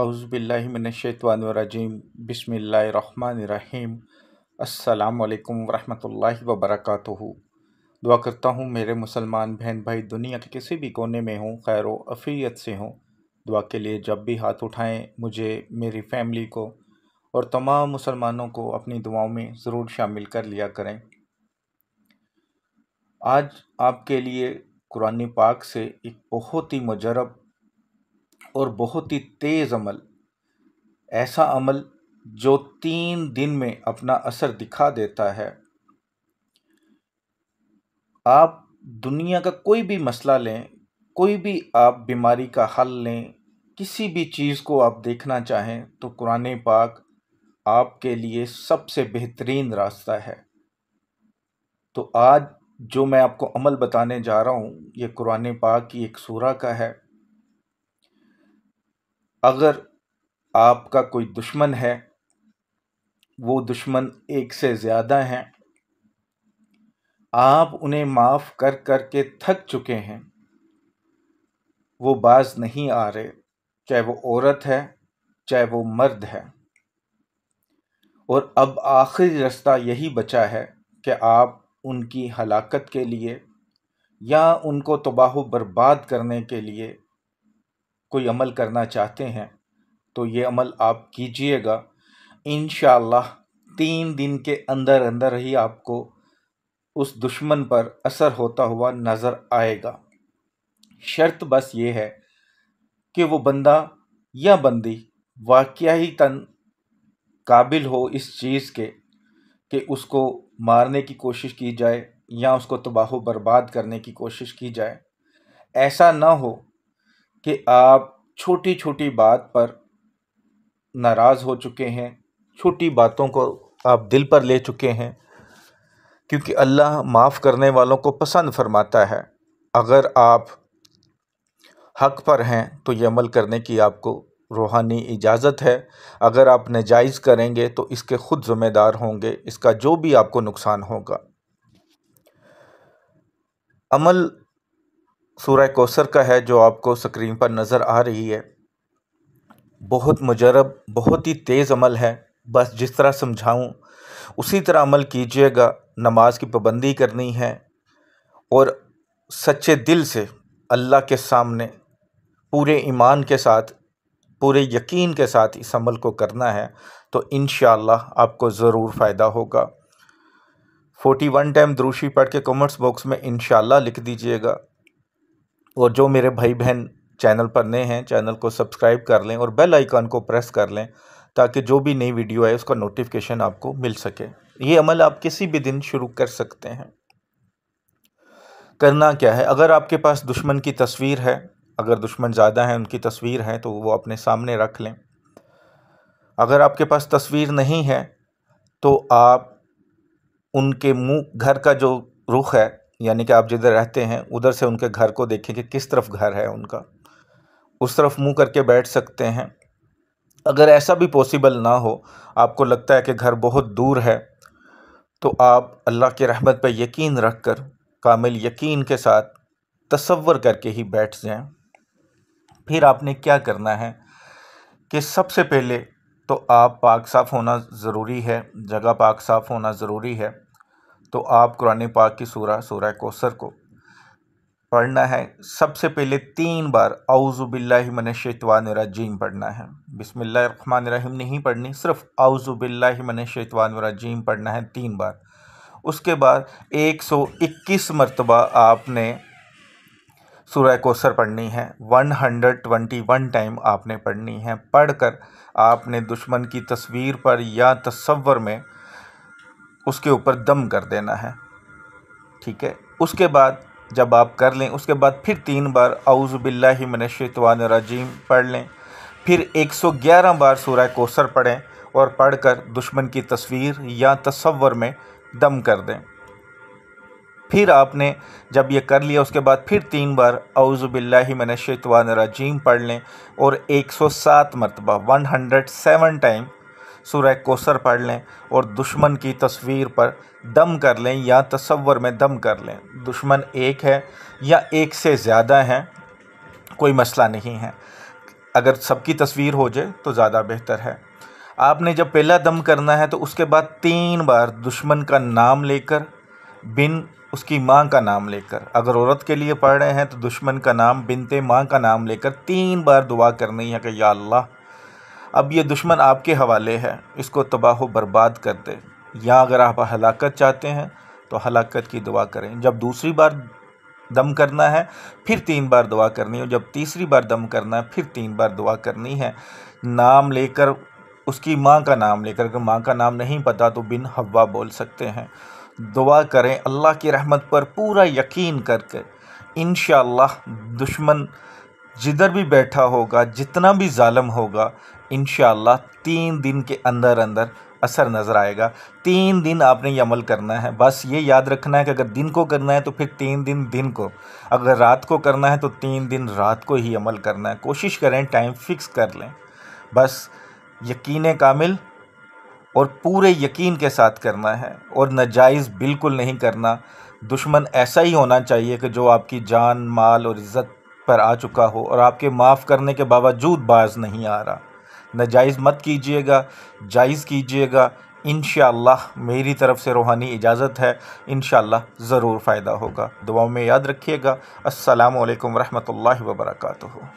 अउज़बिल्लिमिनशैतवानरजीम बसमीम् अल्लाम वरहमतुल्लाहि वबरकatuhu दुआ करता हूँ मेरे मुसलमान बहन भाई दुनिया के किसी भी कोने में हों खैर अफ़ीयत से हों दुआ के लिए जब भी हाथ उठाएँ मुझे मेरी फैमिली को और तमाम मुसलमानों को अपनी दुआओं में ज़रूर शामिल कर लिया करें आज आपके लिए कुरानी पाक से एक बहुत ही मजरब और बहुत ही तेज़ अमल ऐसा अमल जो तीन दिन में अपना असर दिखा देता है आप दुनिया का कोई भी मसला लें कोई भी आप बीमारी का हल लें किसी भी चीज़ को आप देखना चाहें तो कुरान पाक आपके लिए सबसे बेहतरीन रास्ता है तो आज जो मैं आपको अमल बताने जा रहा हूँ ये कुरान पाक की एक सूरा का है अगर आपका कोई दुश्मन है वो दुश्मन एक से ज़्यादा हैं आप उन्हें माफ़ कर कर के थक चुके हैं वो बाज नहीं आ रहे चाहे वो औरत है चाहे वो मर्द है और अब आखिरी रास्ता यही बचा है कि आप उनकी हलाकत के लिए या उनको तबाह बर्बाद करने के लिए कोई अमल करना चाहते हैं तो ये अमल आप कीजिएगा इन तीन दिन के अंदर अंदर ही आपको उस दुश्मन पर असर होता हुआ नज़र आएगा शर्त बस ये है कि वो बंदा या बंदी वाक़ ही तन काबिल हो इस चीज़ के कि उसको मारने की कोशिश की जाए या उसको तबाह बर्बाद करने की कोशिश की जाए ऐसा ना हो कि आप छोटी छोटी बात पर नाराज़ हो चुके हैं छोटी बातों को आप दिल पर ले चुके हैं क्योंकि अल्लाह माफ़ करने वालों को पसंद फरमाता है अगर आप हक पर हैं तो ये अमल करने की आपको रूहानी इजाज़त है अगर आप नजायज़ करेंगे तो इसके ख़ुद ज़िम्मेदार होंगे इसका जो भी आपको नुकसान होगा अमल सूर्य कोसर का है जो आपको स्क्रीन पर नज़र आ रही है बहुत मुजरब बहुत ही तेज़ अमल है बस जिस तरह समझाऊँ उसी तरह अमल कीजिएगा नमाज की पाबंदी करनी है और सच्चे दिल से अल्लाह के सामने पूरे ईमान के साथ पूरे यकीन के साथ इस अमल को करना है तो इन आपको ज़रूर फ़ायदा होगा फोर्टी वन टाइम द्रूशी पढ़ के कमेंट्स बॉक्स में इन लिख दीजिएगा और जो मेरे भाई बहन चैनल पर नए हैं चैनल को सब्सक्राइब कर लें और बेल आइकन को प्रेस कर लें ताकि जो भी नई वीडियो आए उसका नोटिफिकेशन आपको मिल सके ये अमल आप किसी भी दिन शुरू कर सकते हैं करना क्या है अगर आपके पास दुश्मन की तस्वीर है अगर दुश्मन ज़्यादा हैं उनकी तस्वीर है तो वो अपने सामने रख लें अगर आपके पास तस्वीर नहीं है तो आप उनके मुंह घर का जो रुख है यानी कि आप जिधर रहते हैं उधर से उनके घर को देखें कि किस तरफ घर है उनका उस तरफ मुंह करके बैठ सकते हैं अगर ऐसा भी पॉसिबल ना हो आपको लगता है कि घर बहुत दूर है तो आप अल्लाह के रहमत पर यकीन रख कर कामिल यकीन के साथ तसवर करके ही बैठ जाएं फिर आपने क्या करना है कि सबसे पहले तो आप पाक साफ़ होना ज़रूरी है जगह पाक साफ़ होना ज़रूरी है तो आप कुरान पाक की सूरा सूरा कोसर को पढ़ना है सबसे पहले तीन बार आउज़ुबिल्लाशवानरजीम पढ़ना है रहीम नहीं पढ़नी सिर्फ आउज़ुबिल्लाशवानरजीम पढ़ना है तीन बार उसके बाद 121 मरतबा आपने सूर्य कोसर पढ़नी है 121 टाइम आपने पढ़नी है पढ़कर आपने दुश्मन की तस्वीर पर या तस्वर में उसके ऊपर दम कर देना है ठीक है उसके बाद जब आप कर लें उसके बाद फिर तीन बार आउज़बिल्लाशवान रजीम पढ़ लें फिर 111 बार सूरा कोसर पढ़ें और पढ़कर दुश्मन की तस्वीर या तस्वर में दम कर दें फिर आपने जब ये कर लिया उसके बाद फिर तीन बार आउज़बिल्लाशवान रजीम पढ़ लें और 107 मरतबा 107 टाइम सुरह कोसर पढ़ लें और दुश्मन की तस्वीर पर दम कर लें या तस्वर में दम कर लें दुश्मन एक है या एक से ज़्यादा हैं कोई मसला नहीं है अगर सबकी तस्वीर हो जाए तो ज़्यादा बेहतर है आपने जब पहला दम करना है तो उसके बाद तीन बार दुश्मन का नाम लेकर बिन उसकी माँ का नाम लेकर अगर औरत के लिए पढ़ रहे हैं तो दुश्मन का नाम बिनते माँ का नाम लेकर तीन बार दुआ करनी है कि या अल्लाह अब ये दुश्मन आपके हवाले है इसको तबाह बर्बाद कर दे या अगर आप हलाकत चाहते हैं तो हलाकत की दुआ करें जब दूसरी बार दम करना है फिर तीन बार दुआ करनी है जब तीसरी बार दम करना है फिर तीन बार दुआ करनी है नाम लेकर उसकी माँ का नाम लेकर अगर माँ का नाम नहीं पता तो बिन हवा बोल सकते हैं दुआ करें अल्लाह की रहमत पर पूरा यकीन करके इन दुश्मन जिधर भी बैठा होगा जितना भी ालम होगा इन तीन दिन के अंदर अंदर असर नज़र आएगा तीन दिन आपने ये अमल करना है बस ये याद रखना है कि अगर दिन को करना है तो फिर तीन दिन दिन को अगर रात को करना है तो तीन दिन रात को ही अमल करना है कोशिश करें टाइम फिक्स कर लें बस यकीन कामिल और पूरे यकीन के साथ करना है और नजायज़ बिल्कुल नहीं करना दुश्मन ऐसा ही होना चाहिए कि जो आपकी जान माल और इज़्ज़त पर आ चुका हो और आपके माफ़ करने के बावजूद बाज नहीं आ रहा नाजायज़ मत कीजिएगा जायज़ कीजिएगा इन मेरी तरफ़ से रूहानी इजाज़त है इन ज़रूर फ़ायदा होगा दुआओं में याद रखिएगा असलकम वरहमल वर्का